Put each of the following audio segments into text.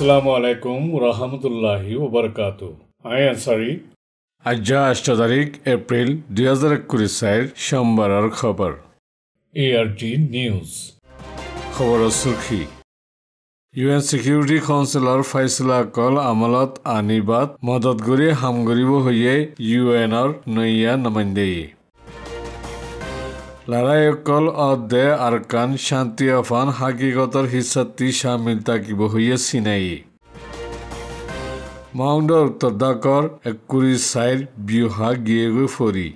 আসসালামু আলাইকুম রহমতুল্লাহি ওবরকাত আই এম সরি আজ আষ্ট তারিখ এপ্রিল দুই হাজার একুশ সাইর সোমবার খবর এআরটি নিউজ খবর সুখী ইউএন সিকিউরিটি কাউন্সিলর ফাইসলা কল আমলত আনিবাত মদত গুড়ি হামগুড়িব হইয়ে ইউএনৰ নৈয়া নমাইন্দেয়ী লড়াইকল অদে আরকান শান্তি আফান হাকিগতর হিসাতি সামিল তাকিব হইয়ে সিনাই মাউন্ডর তদাকর একুরি সাইর বিহা গিয়ে গৈ ফরি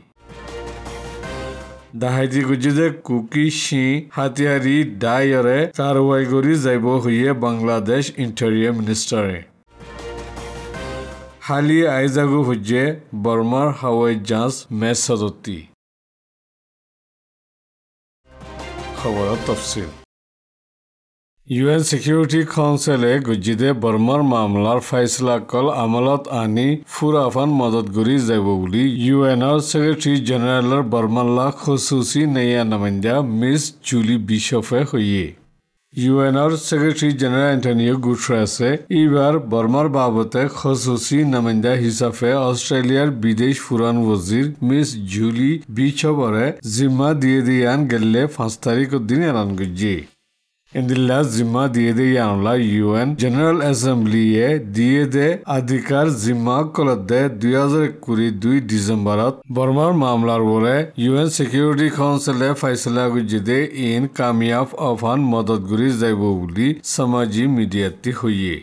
দাহাইতি গুজি যে কুকি সি হাতিয়ারি ডায়রে কারওয়াই গরি যাইব হইয়ে বাংলাদেশ ইন্টেরিয়র মিনিস্টারে হালি আইজাগু হুজে বর্মার হাওয়াই জাহাজ মেসদতি খবৰত তফচিল ইউ এন ছিকিউৰিটি কাউন্সিলে গুজিদে বৰ্মাৰ মামলাৰ ফাইচলাকল আমলত আনি ফুৰাফান মদত গুৰি যাব বুলি ইউ এনৰ ছেক্ৰেটেৰী জেনেৰেলৰ বৰ্মাল্লা খচুচি নেয়া নামিন্দা মিছ জুলি বিশ্বফে সৈয়ে ইউএনর সেক্রেটারি জেনারেল অ্যান্টনিও গুটরাসে এবার বর্মার বাবতে খসুসি নামাইন্দা হিসাবে অস্ট্রেলিয়ার বিদেশ ফুরান ওজির মিস জুলি বিছবরে জিম্মা দিয়ে দিয়ান গেলে পাঁচ তারিখ দিন এলান করছে In the लास्ट जिम्मा दिए दे यानुला यूएन জেনারেল অ্যাসেম্বলি এ দিয়ে দে অধিকার জিম্মা কলত দে দুই হাজার কুড়ি দুই ডিসেম্বরত বর্মার মামলার পরে ইউএন সিকিউরিটি কাউন্সিলে ফাইসলা গুজি দে ইন কামিয়াব অফান মদত গুরি যাইব বলি সামাজি মিডিয়াতে হইয়ে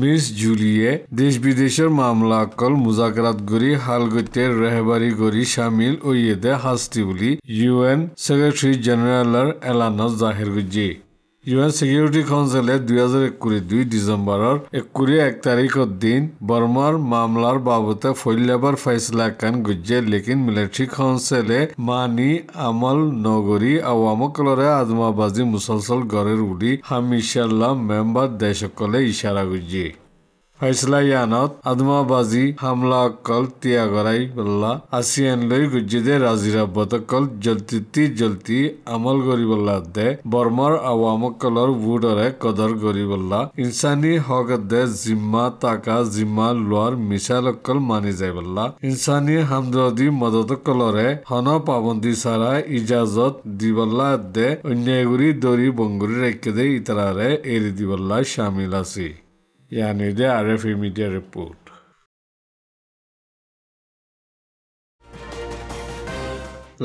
মিস জুলিয়ে দেশ বিদেশের মামলা কল মুজাকারাত গরি হালগতে রেহবারি গরি সামিল ওইয়েদে হাস্তি বলি ইউএন সেক্রেটারি জেনারেলের এলানত জাহির গুজি ইউএন সিকিউরিটি কাউন্সিলে দুই হাজার একুশ দুই ডিসেম্বরের একুড়ি এক তারিখের দিন বর্মার মামলার বাবদে ফৈল্যাবার ফেসলা কান গুজে লেকিন মিলিটারি কাউন্সিলে মানি আমল নগরী আওয়ামকলরে আজমাবাজি মুসলসল গড়ের উড়ি হামিশাল্লাহ মেম্বার দেশকলে ইশারা গুজি ফাইচলা ইয়ানত আদমাবাজি হামলা অকল তিয়া কৰাই বল্লা আছিয়ান লৈ গুজিদে ৰাজিৰা বতকল জলতি জলতি আমল কৰি বল্লা দে বৰ্মৰ আৱামকলৰ বুডৰে কদৰ কৰি বল্লা ইনচানী হক দে জিম্মা টাকা জিম্মা লোৱাৰ মিছাল অকল মানি যায় বল্লা ইনচানী হামদি মদত কলৰে হন পাবন্দী চাৰা ইজাজত দি বল্লা দে অন্যায়গুৰি দৰি বংগুৰি ৰাখ্য দে ইতাৰাৰে এৰি দিবল্লা চামিল আছিল Yani diğer Film Media Report.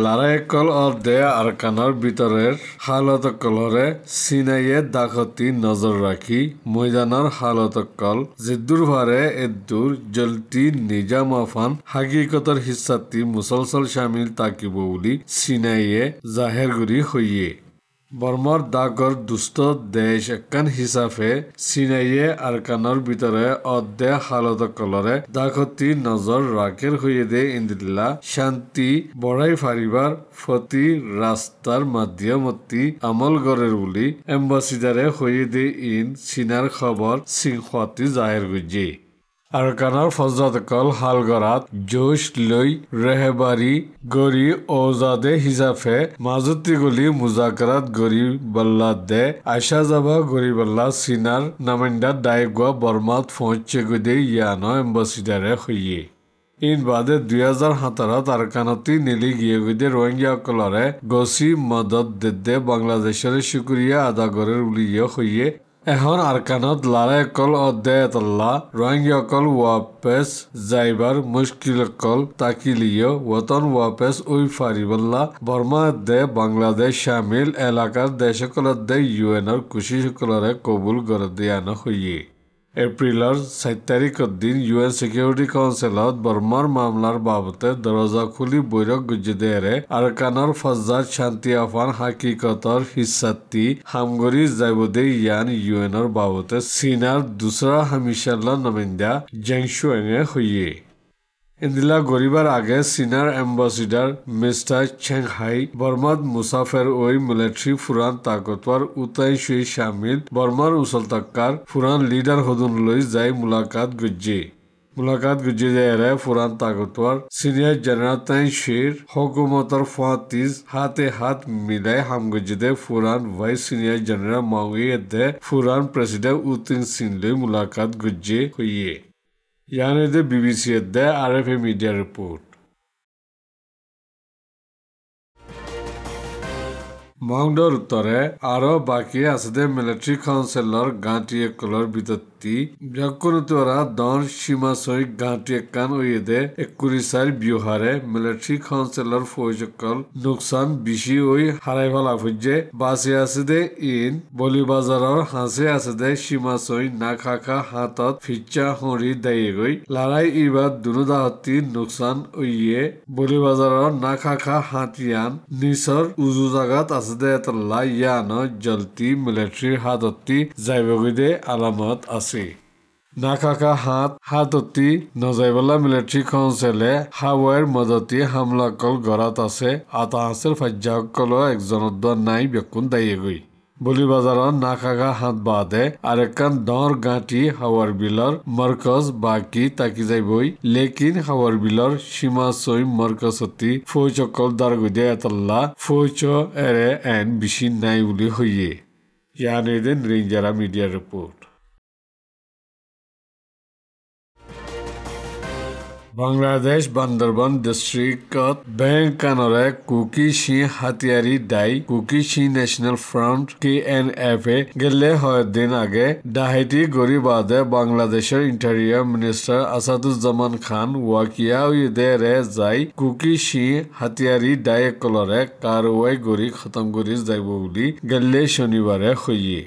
লাৰাই কল অৰ দেহ আৰু কাণৰ ভিতৰৰ হালত কলৰে চিনাইয়ে দাখতি নজৰ ৰাখি মৈদানৰ হালত কল যিদূৰ হোৱাৰে এদূৰ জলটি নিজাম আফান হাগিকতৰ হিচাপটি মুছলচল চামিল তাকিব বুলি চিনাইয়ে জাহেৰ গুৰি হৈয়ে বৰ্মাৰ ডাকৰ দুষ্ট দেশ একান হিচাপে চিনাইয়ে আৰকানৰ ভিতৰত অদ্যাহ হালত কলৰে ডাকতি নজৰ ৰাখেৰ হৈয়ে দে ইন্দ্ৰিলা শান্তি বঢ়াই ফাৰিবাৰ ফটি ৰাস্তাৰ মাধ্যমতি আমল গড়ে বুলি এম্বাচিডাৰে হৈয়ে দে ইন চীনাৰ খবৰ চিংসতি জাহিৰ গুজি আৰকানৰ ফজৰতকল শালগৰাত জোশ লৈ ৰেহেবাৰী গৰি ঔজাদে হিচাপে মাজুতিগুলি মুজাকৰাত গৰি বাল্লা দে আশা জাভা গৰি বাল্লা চীনাৰ নামেণ্ডা ডায়েগুৱা বৰ্মাত ফৌচে গুদে ইয়ান এম্বাচিডাৰে সৈয়ে ইন বাদে দুই হাজাৰ সাতাৰত আৰকানতি নীলি গিয়েগুদে ৰোহিংগীয়াসকলৰে গছি মদত দেদে বাংলাদেশৰে শুক্ৰিয়া আদা গড়ের উলিয়ে সৈয়ে এখন আরকানত লারায়কল ও দেয়তল্লা কল ওয়াপেস যাইবার মুশকিলকল তাকিলিয় ওতন ওয়াপেস উই ফারিবল্লা বর্মা দে বাংলাদেশ শামিল এলাকার দেশকল দে ইউএনর সকলরে কবুল গড় দিয়ানো হইয়ে এপ্ৰিলৰ চাৰি তাৰিখৰ দিন ইউ এন ছিকিউৰিটি কাউঞ্চিলত বৰ্মাৰ মামলাৰ বাবদে দৰজা খুলি বৈৰক গুজিদেৰে আৰকানৰ ফজাৰ শান্তি আফান হাকিকতৰ হিচাতি হামগুৰি জাইবদে ইয়ান ইউ এনৰ বাবদে চীনাৰ দোচৰা হামিচাল্লা নমিন্দা জেংশুৱেঙে সৈয়ে ইন্দিলা গৰিবাৰ আগে চীনাৰ এম্বাচিডাৰ মিষ্টাৰ চেংহাই বৰ্মাত মুছাফেৰ ঐ মিলিট্ৰী ফুৰাণ তাকতৱাৰ উটাই চুই চামিল বৰ্মাৰ উচলতাকাৰ ফুৰাণ লিডাৰ সদনলৈ যাই মোলাকাত গুজি মোলাকাত গুজি যায়েৰে ফুৰাণ তাকতৱাৰ চিনিয়ৰ জেনেৰেল টাই শ্বেৰ হকুমতৰ ফুৱাতিজ হাতে হাত মিলাই হামগুজি দে ফুৰাণ ভাইচ চিনিয়ৰ জেনেৰেল মাউয়ে দে ফুৰাণ প্ৰেচিডেণ্ট উটিন সিং লৈ মোলাকাত গুজি কৈয়ে Yani de BBC'ye de RF Media Report. মংগলৰ উত্তৰে আৰু বাকী আছে দে মিলিটাৰী কাউঞ্চিলৰ গাঁতীয়ে কলৰ বিতৰ্ত ಶಕ್ತಿ ಜಾಗೃತವರ ಡಾನ್ ಸೀಮಾ ಸೊಯ್ ಘಾಟಿ ಎಕ್ಕಾನ್ ಒಯ್ಯದೆ ಎಕ್ಕುರಿಸಾರ್ ಬಿಹಾরে মিলিটারি কাউন্সিলর ফৌজকল নুকসান বেশি ওই হারাই ফেলা ফুজে বাসে আছে দে ইন বলিবাজারর হাসে আছে দে সীমা সই না খাকা হাতত ফিচা হরি দেয়ে গই লড়াই ইবার দুরুদাহতি নুকসান ওইয়ে বলিবাজারর না খাকা হাতিয়ান নিসর উজু জাগাত আছে দে এতলা ইয়ান জলতি মিলিটারির হাততি যাইবগি দে আলামত আছে আছে নাকাকা হাত হাততি নজাইবলা মিলিটারি কাউন্সিলে হাওয়াইৰ মদতি হামলাকল গড়াত আছে আতাহাঁচেৰ ফাজ্যাসকলৰ একজনত নাই বেকুন দায়েগৈ বুলি বজাৰত নাকাকা হাত বাদে আরেকান দৰ গাঁঠি হাৱাৰ বিলৰ মৰকজ বাকি তাকি যাবই লেকিন হাৱাৰ বিলৰ সীমা চৈ মৰকজতি ফৌজসকল দাৰগুদে এটাল্লা ফৌজ এৰে এন বেছি নাই বুলি হৈয়ে ইয়ানেদিন ৰেঞ্জাৰা media report Bangladesh Bandarban district bank কানরে কুকি সিং হাতিয়ারি দায়ী Kuki Chin national front K N F এ গেলে হয়দিন আগে ডাহাইটি গরিবাদে বাংলাদেশের ইন্টারিয়ার মিনিস্টার আসাদুজ্জামান খান ওয়াকিয়াউদেরে যাই কুকি সিং হাতিয়ারি দায়ে কলরে কারওয়াই গড়ি খতম করে যাইব বলে গেলে শনিবারে হইয়ে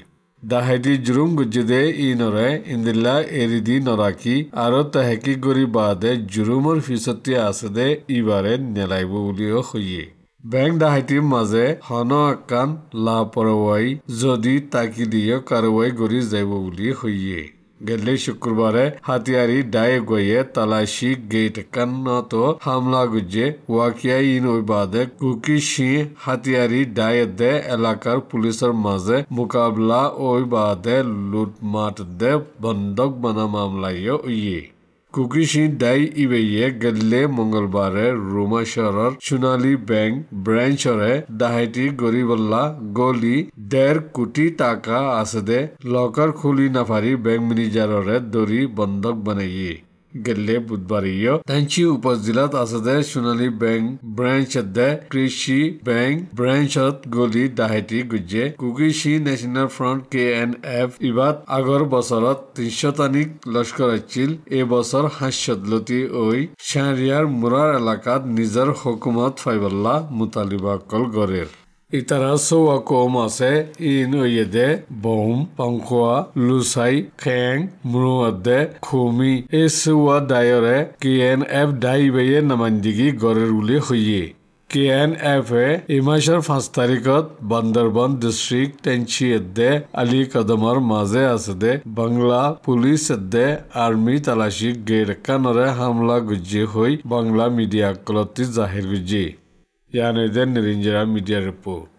দাহাইদি জুৰুম গুজিদে ই নৰে ইন্দিলা এৰি দি নৰাকি আৰু তাহেকি গুৰি বাদে জুৰুমৰ ফিচতে আছে দে ইবাৰে নেলাইব বুলিও সৈয়ে বেং দাহাইটিৰ মাজে হন আকান লাপৰৱাই যদি তাকি দিয়ে কাৰোৱাই গুৰি যাব বুলি সৈয়ে গেলে শুক্রবারে হাতিয়ারি ডায়ে গয়ে তালাশি গেট কান্নাতো হামলা গুজে ওয়াকিয়া ইনই বাদে কুকি সিং হাতিয়ারি ডায়ে দে এলাকার পুলিশের মাঝে মোকাবলা ওই বাদে লুটমাট দে বন্ধক বানা মামলায় ইয়ে কুকিশিন ডাই ইবেয়ে গেল্লে মঙ্গলবারে রুমা শহরের সোনালি ব্যাংক ব্রাঞ্চরে দাহাইটি গরিবল্লা গলি দেড় কোটি টাকা আসে দে লকার খুলি নাফারি ব্যাংক ম্যানেজাররে দড়ি বন্ধক বানাইয়ে গেল্লে বুধবার ইয় ধানচি উপজেলাত আছে দে সোনালী বেংক ব্রাঞ্চ দে কৃষি বেংক ব্রাঞ্চত গলি দাহেতি গুজে কুকিশি national front K N F ইবাত আগর বছরত তিনশতানিক লস্কর আছিল এ বছর হাস্যদলতি ওই শাহরিয়ার মুরার এলাকাত নিজের হকুমত ফাইবল্লা মুতালিবা কল Η ταράσο ακόμα σε είναι ο ιδέ, μπομ, πανχουά, λουσάι, κέν, μνουαδέ, κουμί, εσουα διορέ, κιέν εφ διβέιε να μαντιγί γορερούλι χουγί. Κιέν εφ ε, η μαζερ φαστάρικοτ, μπανδερμπαν, δυστρίκ, τενσιεδέ, αλή καδομαρ μαζέ ασεδέ, μπανγλά, πουλίσεδέ, αρμή ταλασί, γερκάνορε, χαμλά γουτζί χουγί, μπανγλά, μιδιακλωτή, ζαχερ γουτζί. yani den rinjira media report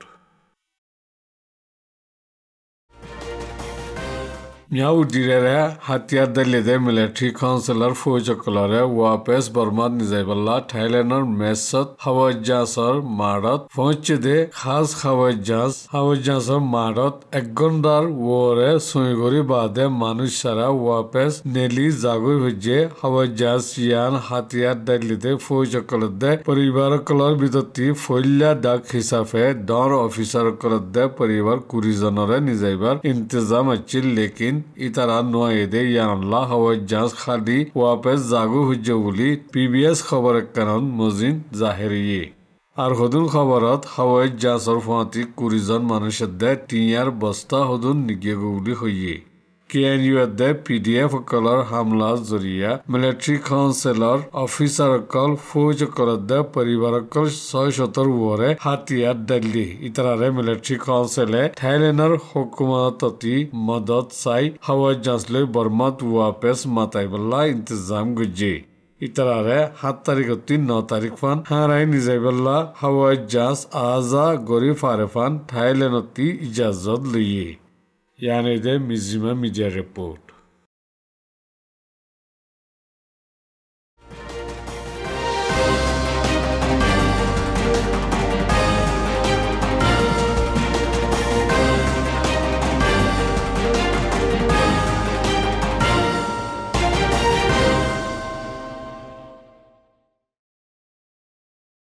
Myaudire hatia delide military counselor fujokolore wapes Burma nizayballah Thailander mesat hawajasar marat fonchide khas hawajas hawajasar marat ekgondar wore suigori bade manush sara wapes neli jagoi hoje hawajas yan hatia delide fujokolode paribar kolor bidoti foilla dak hisabe dor officer kolode paribar 20 jonore nizaybar intizam achil lekin ইতারা নয় দে ইয়ান আল্লাহ হওয়াজ খাদি ওয়াপেজ জাগু হুজ্য বুলি পি বি এস খবর কানন মজিন জাহেরিয়ে আর হদুন খবরত হাওয়াজ জাঁচর ফুঁয়াতি কুড়িজন মানুষের দে টিয়ার বস্তা হদুন নিগিয়ে গুলি হইয়ে কেয়াৰিয়াতে পি ডি এফসকলৰ হামলাৰ জৰিয়া মিলিটাৰী কাউন্সিলৰ অফিচাৰসকল ফৌজসকলতে পৰিবাৰসকল ছয় শতৰ ওৱৰে হাতিয়াত দিল্লী ইতাৰাৰে মিলিটাৰী কাউন্সেলে থাইলেণ্ডৰ হুকুমততি মদত চাই হাৱাই জাহাজলৈ বৰ্মাত ৱাপেছ মাতাইবলা ইন্তজাম গুজি ইতারারে সাত তারিখ তিন ন তারিখ ফান হারাই নিজাইবল্লা হাওয়াই জাহাজ আজা গরি ফারে ফান থাইল্যান্ডতি ইজাজত লইয়ে yani de mizime mi direbot.